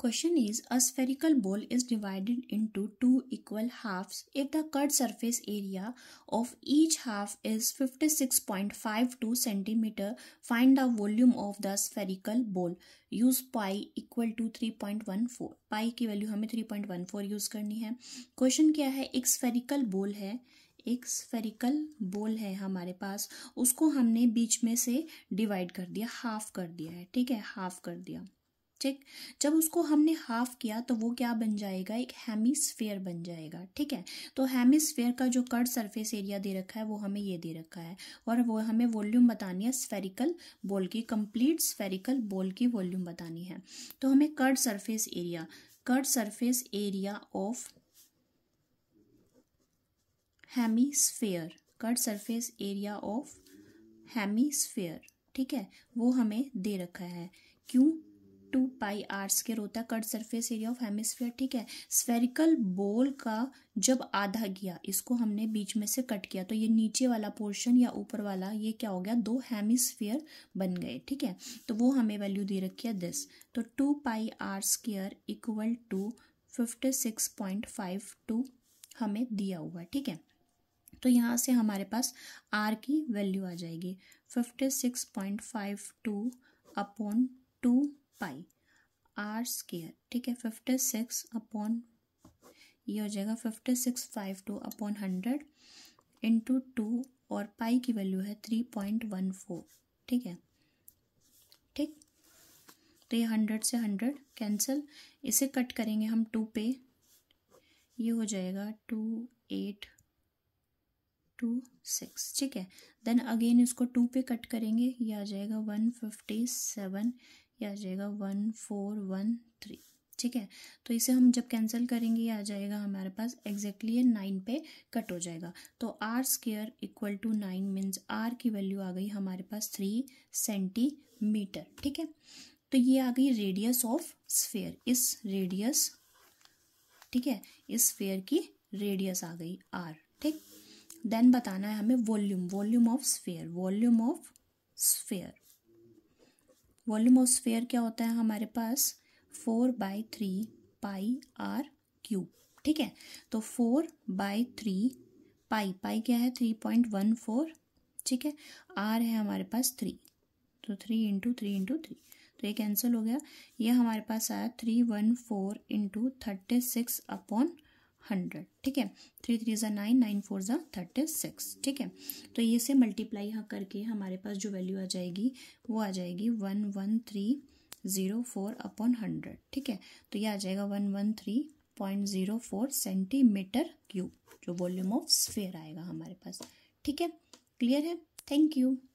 question is a spherical ball is divided into two equal half if the cut surface area of each half is 56.52 centimetre find the volume of the spherical ball use pi equal to 3.14 pi की value हमें 3.14 use करनी है question क्या है एक spherical ball है एक spherical बोल है हमारे पास उसको हमने बीच में से डिवाइड कर दिया हाफ कर दिया है ठीक है हाफ कर दिया ठीक जब उसको हमने हाफ किया तो वो क्या बन जाएगा एक हेमिस्फेयर बन जाएगा ठीक है तो हेमिस्फेयर का जो कर्ड सरफेस एरिया दे रखा है वो हमें ये दे रखा है और वो हमें वॉल्यूम बतानी है स्फेरिकल बॉल की कंप्लीट स्फेरिकल बॉल की वॉल्यूम बतानी है तो हमें curved surface area curved surface area of sphere curved surface area of hemisphere ठीक है वो हमें दे रखा है क्यों टू पाई आर स्केयर होता है cut surface area of hemisphere ठीक है स्फेरिकल बोल का जब आधा गया इसको हमने बीच में से कट किया तो ये नीचे वाला पोर्शन या ऊपर वाला ये क्या हो गया दो हेमिसफेयर बन गए ठीक है तो वो हमें वैल्यू दे रखी है दिस तो two pi R square equal to fifty six point five two हमें दिया हुआ ठीक है तो यहाँ से हमारे पास आर की वैल्यू आ जाएगी fifty six point five two upon two pi R square ठीक है फिफ्टी सिक्स अपॉन ये हो जाएगा fifty six five two upon hundred into two और पाई की वैल्यू है थ्री पॉइंट वन फोर ठीक है ठीक तो ये हंड्रेड से हंड्रेड कैंसिल इसे कट करेंगे हम टू पे ये हो जाएगा टू एट टू सिक्स ठीक है देन अगेन इसको टू पे कट करेंगे ये आ जाएगा वन फिफ्टी सेवन ये आ जाएगा वन फोर वन थ्री ठीक है तो इसे हम जब कैंसिल करेंगे ये आ जाएगा हमारे पास एग्जैक्टली ये नाइन पे कट हो जाएगा तो R square equal to nine means R की वैल्यू आ गई हमारे पास थ्री सेंटीमीटर ठीक है तो ये आ गई रेडियस ऑफ स्फेयर इस रेडियस ठीक है इस स्फेयर की रेडियस आ गई आर ठीक देन बताना है हमें volume volume of sphere volume of sphere volume of sphere क्या होता है हमारे पास four by three pi R cube ठीक है तो four by three pi pi क्या है थ्री पॉइंट वन फोर ठीक है आर है हमारे पास थ्री तो three into three into three तो ये कैंसिल हो गया ये हमारे पास आया three one four into thirty six upon hundred ठीक है थ्री थ्री ज़ा नाइन नाइन फोर ज़ा थर्टी सिक्स ठीक है तो ये से मल्टीप्लाई यहाँ करके हमारे पास जो वैल्यू आ जाएगी वो आ जाएगी one one three zero four upon hundred ठीक है तो ये आ जाएगा one one three point zero four centimetre cube जो वॉल्यूम ऑफ स्फेयर आएगा हमारे पास ठीक है क्लियर है थैंक यू